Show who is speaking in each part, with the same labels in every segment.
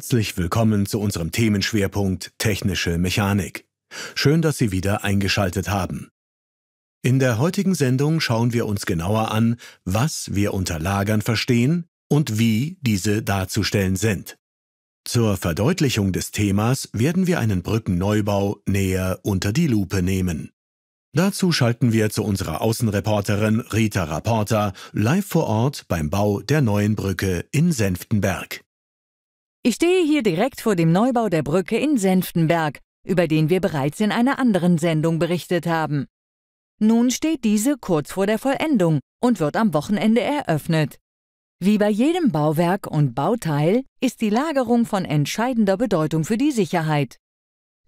Speaker 1: Herzlich willkommen zu unserem Themenschwerpunkt Technische Mechanik. Schön, dass Sie wieder eingeschaltet haben. In der heutigen Sendung schauen wir uns genauer an, was wir unter Lagern verstehen und wie diese darzustellen sind. Zur Verdeutlichung des Themas werden wir einen Brückenneubau näher unter die Lupe nehmen. Dazu schalten wir zu unserer Außenreporterin Rita Rapporter live vor Ort beim Bau der neuen Brücke in Senftenberg.
Speaker 2: Ich stehe hier direkt vor dem Neubau der Brücke in Senftenberg, über den wir bereits in einer anderen Sendung berichtet haben. Nun steht diese kurz vor der Vollendung und wird am Wochenende eröffnet. Wie bei jedem Bauwerk und Bauteil ist die Lagerung von entscheidender Bedeutung für die Sicherheit.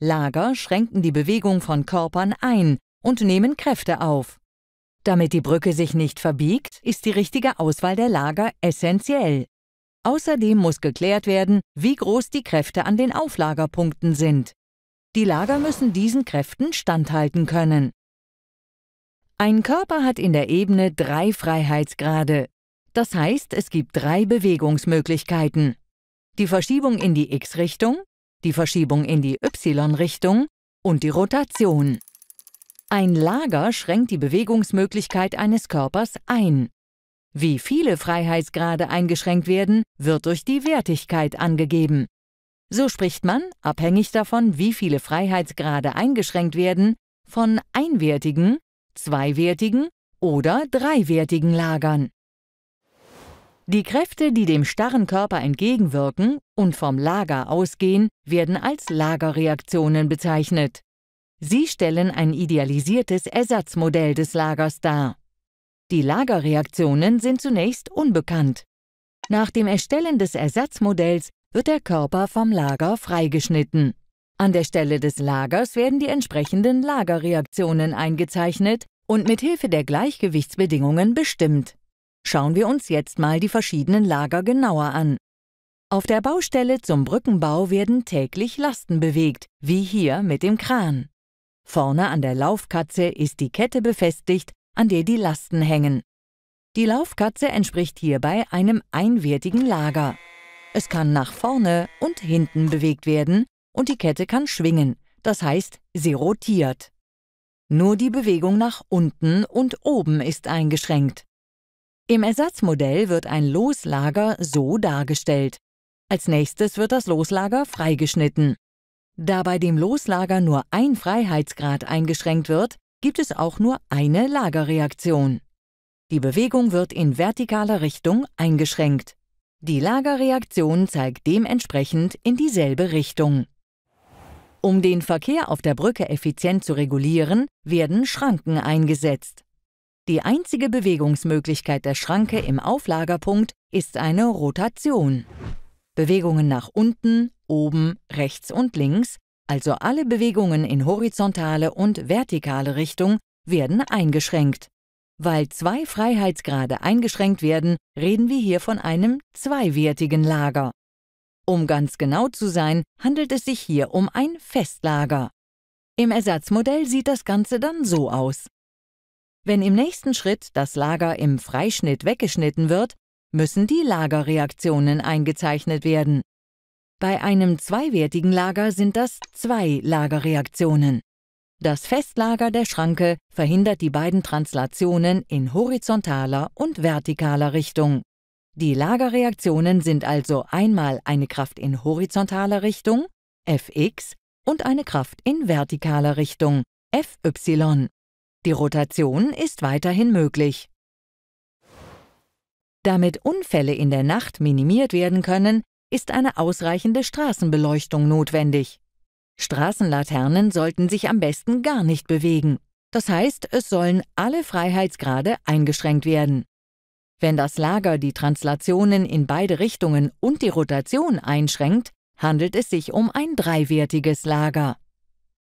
Speaker 2: Lager schränken die Bewegung von Körpern ein und nehmen Kräfte auf. Damit die Brücke sich nicht verbiegt, ist die richtige Auswahl der Lager essentiell. Außerdem muss geklärt werden, wie groß die Kräfte an den Auflagerpunkten sind. Die Lager müssen diesen Kräften standhalten können. Ein Körper hat in der Ebene drei Freiheitsgrade. Das heißt, es gibt drei Bewegungsmöglichkeiten. Die Verschiebung in die X-Richtung, die Verschiebung in die Y-Richtung und die Rotation. Ein Lager schränkt die Bewegungsmöglichkeit eines Körpers ein. Wie viele Freiheitsgrade eingeschränkt werden, wird durch die Wertigkeit angegeben. So spricht man, abhängig davon, wie viele Freiheitsgrade eingeschränkt werden, von einwertigen, zweiwertigen oder dreiwertigen Lagern. Die Kräfte, die dem starren Körper entgegenwirken und vom Lager ausgehen, werden als Lagerreaktionen bezeichnet. Sie stellen ein idealisiertes Ersatzmodell des Lagers dar. Die Lagerreaktionen sind zunächst unbekannt. Nach dem Erstellen des Ersatzmodells wird der Körper vom Lager freigeschnitten. An der Stelle des Lagers werden die entsprechenden Lagerreaktionen eingezeichnet und mit Hilfe der Gleichgewichtsbedingungen bestimmt. Schauen wir uns jetzt mal die verschiedenen Lager genauer an. Auf der Baustelle zum Brückenbau werden täglich Lasten bewegt, wie hier mit dem Kran. Vorne an der Laufkatze ist die Kette befestigt an der die Lasten hängen. Die Laufkatze entspricht hierbei einem einwertigen Lager. Es kann nach vorne und hinten bewegt werden und die Kette kann schwingen, das heißt, sie rotiert. Nur die Bewegung nach unten und oben ist eingeschränkt. Im Ersatzmodell wird ein Loslager so dargestellt. Als nächstes wird das Loslager freigeschnitten. Da bei dem Loslager nur ein Freiheitsgrad eingeschränkt wird, gibt es auch nur eine Lagerreaktion. Die Bewegung wird in vertikaler Richtung eingeschränkt. Die Lagerreaktion zeigt dementsprechend in dieselbe Richtung. Um den Verkehr auf der Brücke effizient zu regulieren, werden Schranken eingesetzt. Die einzige Bewegungsmöglichkeit der Schranke im Auflagerpunkt ist eine Rotation. Bewegungen nach unten, oben, rechts und links also alle Bewegungen in horizontale und vertikale Richtung, werden eingeschränkt. Weil zwei Freiheitsgrade eingeschränkt werden, reden wir hier von einem zweiwertigen Lager. Um ganz genau zu sein, handelt es sich hier um ein Festlager. Im Ersatzmodell sieht das Ganze dann so aus. Wenn im nächsten Schritt das Lager im Freischnitt weggeschnitten wird, müssen die Lagerreaktionen eingezeichnet werden. Bei einem zweiwertigen Lager sind das zwei Lagerreaktionen. Das Festlager der Schranke verhindert die beiden Translationen in horizontaler und vertikaler Richtung. Die Lagerreaktionen sind also einmal eine Kraft in horizontaler Richtung, Fx, und eine Kraft in vertikaler Richtung, Fy. Die Rotation ist weiterhin möglich. Damit Unfälle in der Nacht minimiert werden können, ist eine ausreichende Straßenbeleuchtung notwendig. Straßenlaternen sollten sich am besten gar nicht bewegen. Das heißt, es sollen alle Freiheitsgrade eingeschränkt werden. Wenn das Lager die Translationen in beide Richtungen und die Rotation einschränkt, handelt es sich um ein dreiwertiges Lager.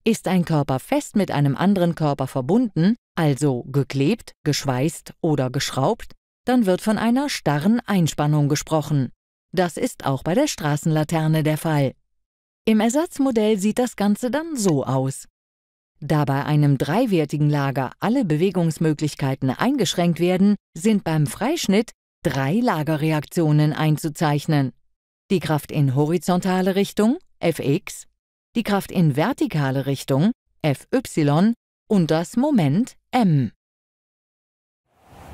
Speaker 2: Ist ein Körper fest mit einem anderen Körper verbunden, also geklebt, geschweißt oder geschraubt, dann wird von einer starren Einspannung gesprochen. Das ist auch bei der Straßenlaterne der Fall. Im Ersatzmodell sieht das Ganze dann so aus. Da bei einem dreiwertigen Lager alle Bewegungsmöglichkeiten eingeschränkt werden, sind beim Freischnitt drei Lagerreaktionen einzuzeichnen. Die Kraft in horizontale Richtung, Fx, die Kraft in vertikale Richtung, Fy und das Moment, m.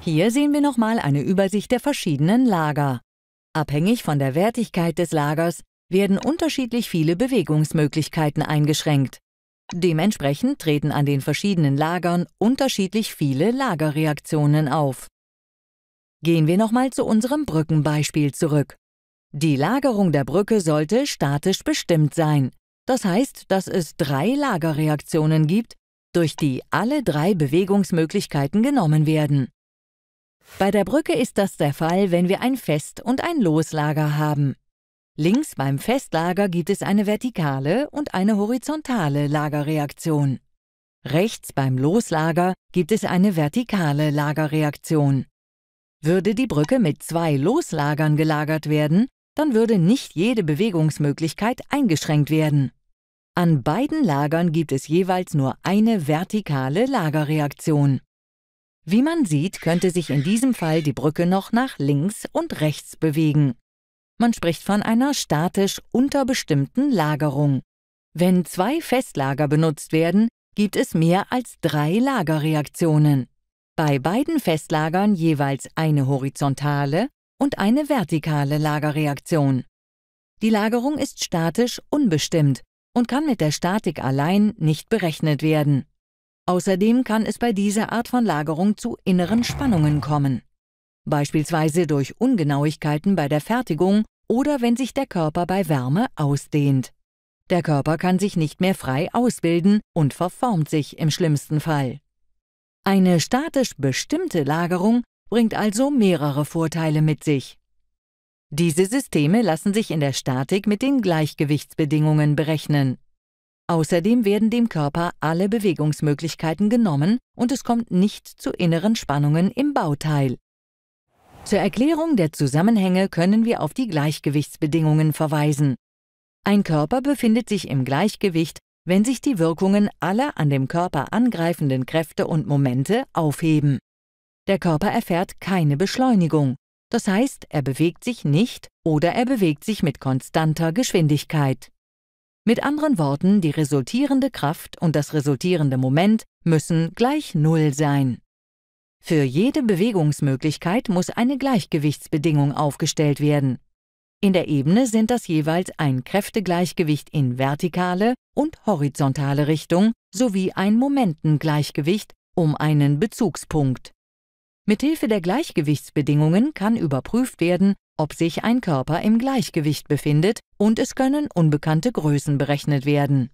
Speaker 2: Hier sehen wir nochmal eine Übersicht der verschiedenen Lager. Abhängig von der Wertigkeit des Lagers werden unterschiedlich viele Bewegungsmöglichkeiten eingeschränkt. Dementsprechend treten an den verschiedenen Lagern unterschiedlich viele Lagerreaktionen auf. Gehen wir nochmal zu unserem Brückenbeispiel zurück. Die Lagerung der Brücke sollte statisch bestimmt sein. Das heißt, dass es drei Lagerreaktionen gibt, durch die alle drei Bewegungsmöglichkeiten genommen werden. Bei der Brücke ist das der Fall, wenn wir ein Fest- und ein Loslager haben. Links beim Festlager gibt es eine vertikale und eine horizontale Lagerreaktion. Rechts beim Loslager gibt es eine vertikale Lagerreaktion. Würde die Brücke mit zwei Loslagern gelagert werden, dann würde nicht jede Bewegungsmöglichkeit eingeschränkt werden. An beiden Lagern gibt es jeweils nur eine vertikale Lagerreaktion. Wie man sieht, könnte sich in diesem Fall die Brücke noch nach links und rechts bewegen. Man spricht von einer statisch unterbestimmten Lagerung. Wenn zwei Festlager benutzt werden, gibt es mehr als drei Lagerreaktionen. Bei beiden Festlagern jeweils eine horizontale und eine vertikale Lagerreaktion. Die Lagerung ist statisch unbestimmt und kann mit der Statik allein nicht berechnet werden. Außerdem kann es bei dieser Art von Lagerung zu inneren Spannungen kommen, beispielsweise durch Ungenauigkeiten bei der Fertigung oder wenn sich der Körper bei Wärme ausdehnt. Der Körper kann sich nicht mehr frei ausbilden und verformt sich im schlimmsten Fall. Eine statisch bestimmte Lagerung bringt also mehrere Vorteile mit sich. Diese Systeme lassen sich in der Statik mit den Gleichgewichtsbedingungen berechnen. Außerdem werden dem Körper alle Bewegungsmöglichkeiten genommen und es kommt nicht zu inneren Spannungen im Bauteil. Zur Erklärung der Zusammenhänge können wir auf die Gleichgewichtsbedingungen verweisen. Ein Körper befindet sich im Gleichgewicht, wenn sich die Wirkungen aller an dem Körper angreifenden Kräfte und Momente aufheben. Der Körper erfährt keine Beschleunigung, das heißt, er bewegt sich nicht oder er bewegt sich mit konstanter Geschwindigkeit. Mit anderen Worten, die resultierende Kraft und das resultierende Moment müssen gleich Null sein. Für jede Bewegungsmöglichkeit muss eine Gleichgewichtsbedingung aufgestellt werden. In der Ebene sind das jeweils ein Kräftegleichgewicht in vertikale und horizontale Richtung sowie ein Momentengleichgewicht um einen Bezugspunkt. Mithilfe der Gleichgewichtsbedingungen kann überprüft werden, ob sich ein Körper im Gleichgewicht befindet und es können unbekannte Größen berechnet werden.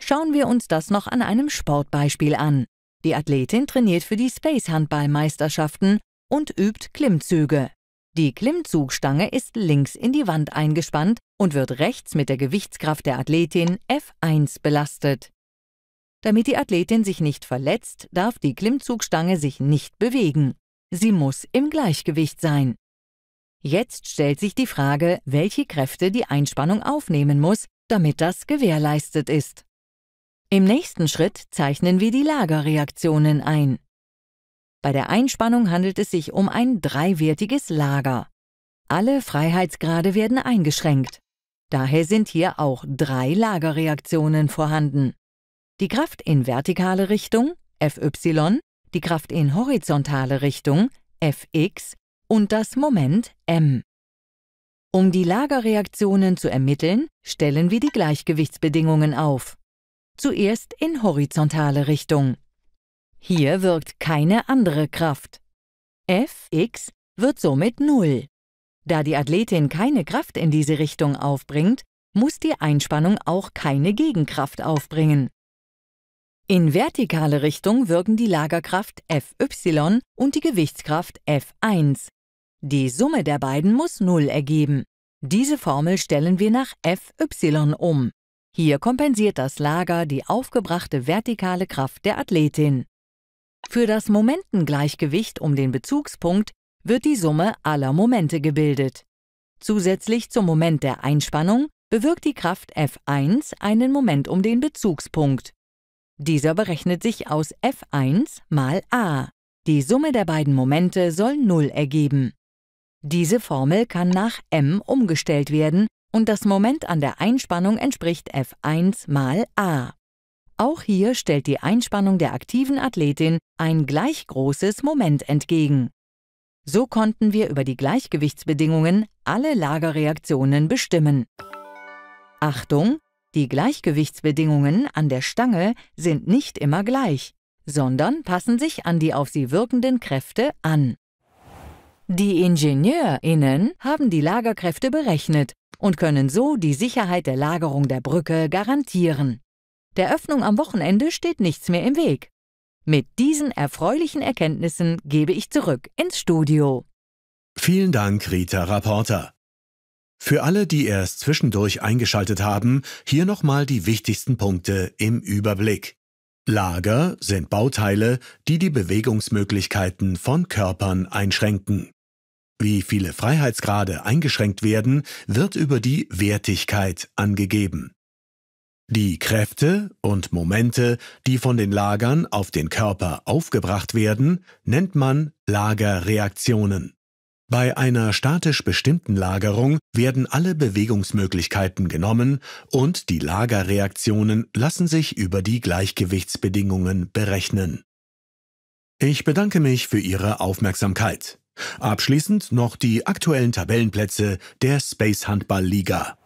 Speaker 2: Schauen wir uns das noch an einem Sportbeispiel an. Die Athletin trainiert für die Space-Handball-Meisterschaften und übt Klimmzüge. Die Klimmzugstange ist links in die Wand eingespannt und wird rechts mit der Gewichtskraft der Athletin F1 belastet. Damit die Athletin sich nicht verletzt, darf die Klimmzugstange sich nicht bewegen. Sie muss im Gleichgewicht sein. Jetzt stellt sich die Frage, welche Kräfte die Einspannung aufnehmen muss, damit das gewährleistet ist. Im nächsten Schritt zeichnen wir die Lagerreaktionen ein. Bei der Einspannung handelt es sich um ein dreiwertiges Lager. Alle Freiheitsgrade werden eingeschränkt. Daher sind hier auch drei Lagerreaktionen vorhanden. Die Kraft in vertikale Richtung, Fy, die Kraft in horizontale Richtung, Fx und das Moment m. Um die Lagerreaktionen zu ermitteln, stellen wir die Gleichgewichtsbedingungen auf. Zuerst in horizontale Richtung. Hier wirkt keine andere Kraft. Fx wird somit 0. Da die Athletin keine Kraft in diese Richtung aufbringt, muss die Einspannung auch keine Gegenkraft aufbringen. In vertikale Richtung wirken die Lagerkraft Fy und die Gewichtskraft F1. Die Summe der beiden muss 0 ergeben. Diese Formel stellen wir nach Fy um. Hier kompensiert das Lager die aufgebrachte vertikale Kraft der Athletin. Für das Momentengleichgewicht um den Bezugspunkt wird die Summe aller Momente gebildet. Zusätzlich zum Moment der Einspannung bewirkt die Kraft F1 einen Moment um den Bezugspunkt. Dieser berechnet sich aus f1 mal a. Die Summe der beiden Momente soll 0 ergeben. Diese Formel kann nach m umgestellt werden und das Moment an der Einspannung entspricht f1 mal a. Auch hier stellt die Einspannung der aktiven Athletin ein gleich großes Moment entgegen. So konnten wir über die Gleichgewichtsbedingungen alle Lagerreaktionen bestimmen. Achtung, die Gleichgewichtsbedingungen an der Stange sind nicht immer gleich, sondern passen sich an die auf sie wirkenden Kräfte an. Die IngenieurInnen haben die Lagerkräfte berechnet und können so die Sicherheit der Lagerung der Brücke garantieren. Der Öffnung am Wochenende steht nichts mehr im Weg. Mit diesen erfreulichen Erkenntnissen gebe ich zurück ins Studio.
Speaker 1: Vielen Dank, Rita Rapporter. Für alle, die erst zwischendurch eingeschaltet haben, hier nochmal die wichtigsten Punkte im Überblick. Lager sind Bauteile, die die Bewegungsmöglichkeiten von Körpern einschränken. Wie viele Freiheitsgrade eingeschränkt werden, wird über die Wertigkeit angegeben. Die Kräfte und Momente, die von den Lagern auf den Körper aufgebracht werden, nennt man Lagerreaktionen. Bei einer statisch bestimmten Lagerung werden alle Bewegungsmöglichkeiten genommen und die Lagerreaktionen lassen sich über die Gleichgewichtsbedingungen berechnen. Ich bedanke mich für Ihre Aufmerksamkeit. Abschließend noch die aktuellen Tabellenplätze der Space Handball Liga.